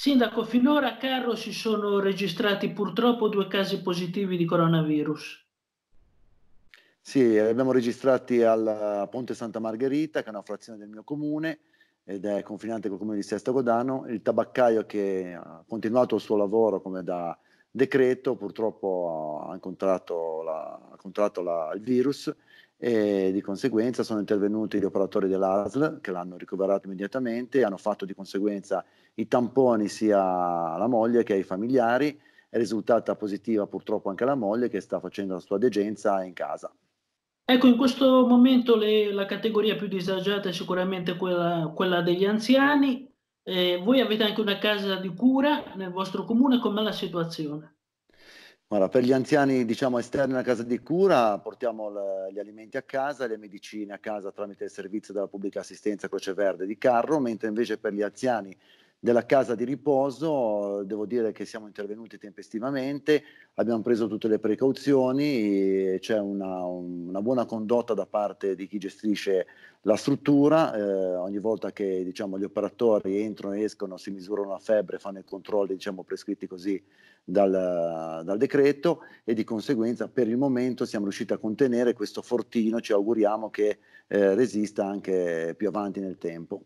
Sindaco, finora a Carro si sono registrati purtroppo due casi positivi di coronavirus. Sì, li abbiamo registrati al Ponte Santa Margherita, che è una frazione del mio comune ed è confinante col comune di Sesto Godano. Il tabaccaio che ha continuato il suo lavoro come da decreto purtroppo ha incontrato, la, ha incontrato la, il virus e di conseguenza sono intervenuti gli operatori dell'ASL che l'hanno ricoverato immediatamente, hanno fatto di conseguenza i tamponi sia alla moglie che ai familiari, è risultata positiva purtroppo anche la moglie che sta facendo la sua degenza in casa. Ecco, in questo momento le, la categoria più disagiata è sicuramente quella, quella degli anziani, eh, voi avete anche una casa di cura nel vostro comune, com'è la situazione? Allora, per gli anziani diciamo, esterni alla casa di cura portiamo l- gli alimenti a casa, le medicine a casa tramite il servizio della pubblica assistenza Croce Verde di Carro, mentre invece per gli anziani della casa di riposo, devo dire che siamo intervenuti tempestivamente, abbiamo preso tutte le precauzioni, c'è una, una buona condotta da parte di chi gestisce la struttura, eh, ogni volta che diciamo, gli operatori entrano e escono si misurano la febbre, fanno i controlli diciamo, prescritti così dal, dal decreto e di conseguenza per il momento siamo riusciti a contenere questo fortino, ci auguriamo che eh, resista anche più avanti nel tempo.